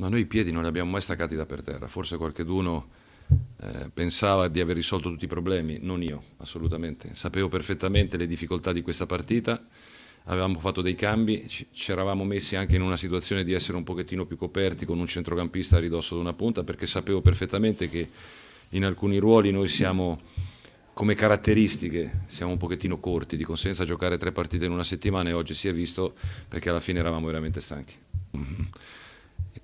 Ma noi i piedi non li abbiamo mai staccati da per terra, forse qualcheduno eh, pensava di aver risolto tutti i problemi, non io, assolutamente. Sapevo perfettamente le difficoltà di questa partita, avevamo fatto dei cambi, ci eravamo messi anche in una situazione di essere un pochettino più coperti con un centrocampista a ridosso di una punta, perché sapevo perfettamente che in alcuni ruoli noi siamo come caratteristiche siamo un pochettino corti, di conseguenza giocare tre partite in una settimana e oggi si è visto perché alla fine eravamo veramente stanchi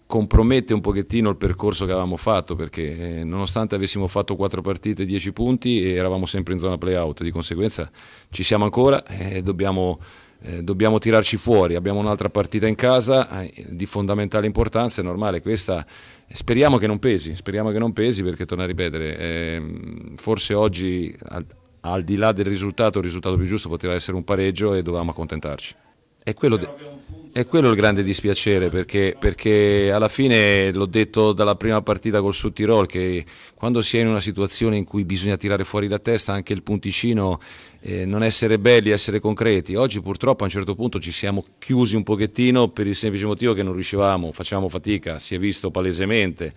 compromette un pochettino il percorso che avevamo fatto perché eh, nonostante avessimo fatto quattro partite e 10 punti eravamo sempre in zona play-out di conseguenza ci siamo ancora e eh, dobbiamo, eh, dobbiamo tirarci fuori abbiamo un'altra partita in casa eh, di fondamentale importanza è normale questa eh, speriamo che non pesi speriamo che non pesi perché torna a ripetere ehm, forse oggi al, al, di là del risultato il risultato più giusto poteva essere un pareggio e dovevamo accontentarci è quello de- è quello il grande dispiacere perché, perché alla fine l'ho detto dalla prima partita col Sud Tirol che quando si è in una situazione in cui bisogna tirare fuori la testa anche il punticino eh, non essere belli, essere concreti. Oggi purtroppo a un certo punto ci siamo chiusi un pochettino per il semplice motivo che non riuscivamo, facevamo fatica, si è visto palesemente,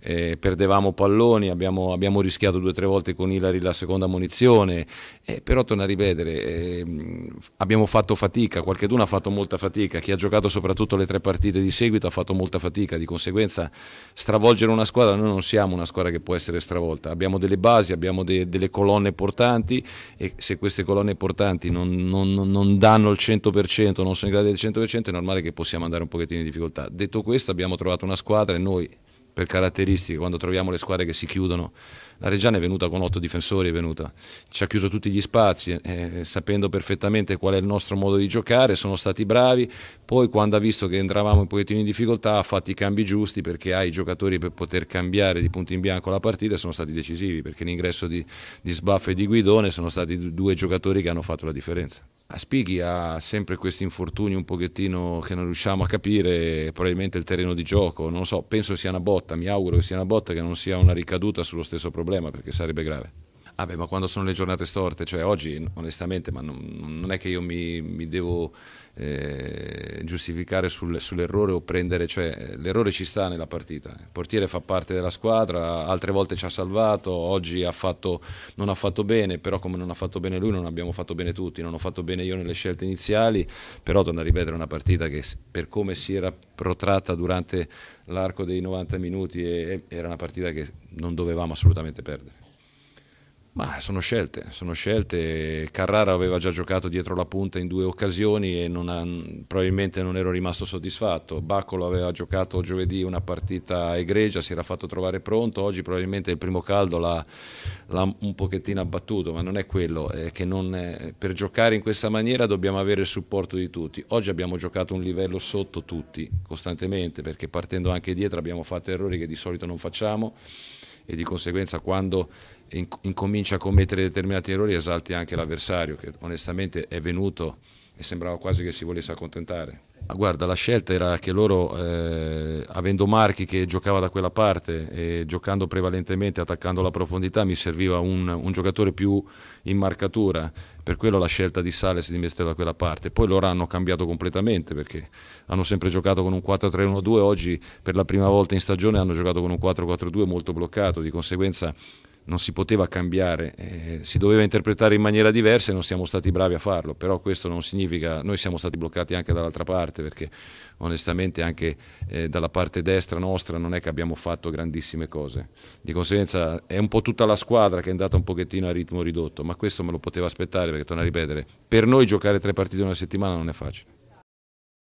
eh, perdevamo palloni, abbiamo, abbiamo rischiato due o tre volte con Ilari la seconda munizione, eh, però torna a rivedere, ehm, abbiamo fatto fatica, qualcuno ha fatto molta fatica, chi ha giocato soprattutto le tre partite di seguito ha fatto molta fatica, di conseguenza stravolgere una squadra, noi non siamo una squadra che può essere stravolta, abbiamo delle basi, abbiamo de- delle colonne portanti e se questo queste colonne portanti non, non, non, danno il 100%, non sono in grado del 100%, è normale che possiamo andare un pochettino in difficoltà. Detto questo, abbiamo trovato una squadra e noi per caratteristiche, quando troviamo le squadre che si chiudono, la Reggiana è venuta con otto difensori, è venuta, ci ha chiuso tutti gli spazi, eh, eh, sapendo perfettamente qual è il nostro modo di giocare, sono stati bravi, poi quando ha visto che entravamo un pochettino in difficoltà ha fatto i cambi giusti perché ha i giocatori per poter cambiare di punto in bianco la partita e sono stati decisivi, perché l'ingresso di, di Sbaff e di Guidone sono stati due giocatori che hanno fatto la differenza. A Spighi ha sempre questi infortuni un pochettino che non riusciamo a capire, probabilmente il terreno di gioco, non lo so, penso sia una botta botta, mi auguro che sia una botta che non sia una ricaduta sullo stesso problema perché sarebbe grave. Ah beh, ma quando sono le giornate storte, cioè oggi onestamente, ma non, non è che io mi, mi devo eh, giustificare sul, sull'errore o prendere, cioè l'errore ci sta nella partita, il portiere fa parte della squadra, altre volte ci ha salvato, oggi ha fatto, non ha fatto bene, però come non ha fatto bene lui non abbiamo fatto bene tutti, non ho fatto bene io nelle scelte iniziali, però torno a ripetere una partita che per come si era protratta durante l'arco dei 90 minuti era una partita che non dovevamo assolutamente perdere. Ma sono scelte, sono scelte. Carrara aveva già giocato dietro la punta in due occasioni e non ha, probabilmente non ero rimasto soddisfatto. Baccolo aveva giocato giovedì una partita egregia, si era fatto trovare pronto. Oggi probabilmente il primo caldo l'ha, l'ha un pochettino abbattuto, ma non è quello. È non è, per giocare in questa maniera dobbiamo avere il supporto di tutti. Oggi abbiamo giocato un livello sotto tutti, costantemente, perché partendo anche dietro abbiamo fatto errori che di solito non facciamo e di conseguenza quando incomincia a commettere determinati errori esalti anche l'avversario che onestamente è venuto e sembrava quasi che si volesse accontentare. Ah, guarda, la scelta era che loro, eh, avendo Marchi che giocava da quella parte e giocando prevalentemente attaccando la profondità, mi serviva un, un giocatore più in marcatura, per quello la scelta di Sales di mettere da quella parte. Poi loro hanno cambiato completamente perché hanno sempre giocato con un 4-3-1-2, oggi per la prima volta in stagione hanno giocato con un 4-4-2 molto bloccato, di conseguenza non si poteva cambiare, eh, si doveva interpretare in maniera diversa e non siamo stati bravi a farlo, però questo non significa, noi siamo stati bloccati anche dall'altra parte perché onestamente anche eh, dalla parte destra nostra non è che abbiamo fatto grandissime cose, di conseguenza è un po' tutta la squadra che è andata un pochettino a ritmo ridotto, ma questo me lo poteva aspettare perché torno a ripetere, per noi giocare tre partite in una settimana non è facile.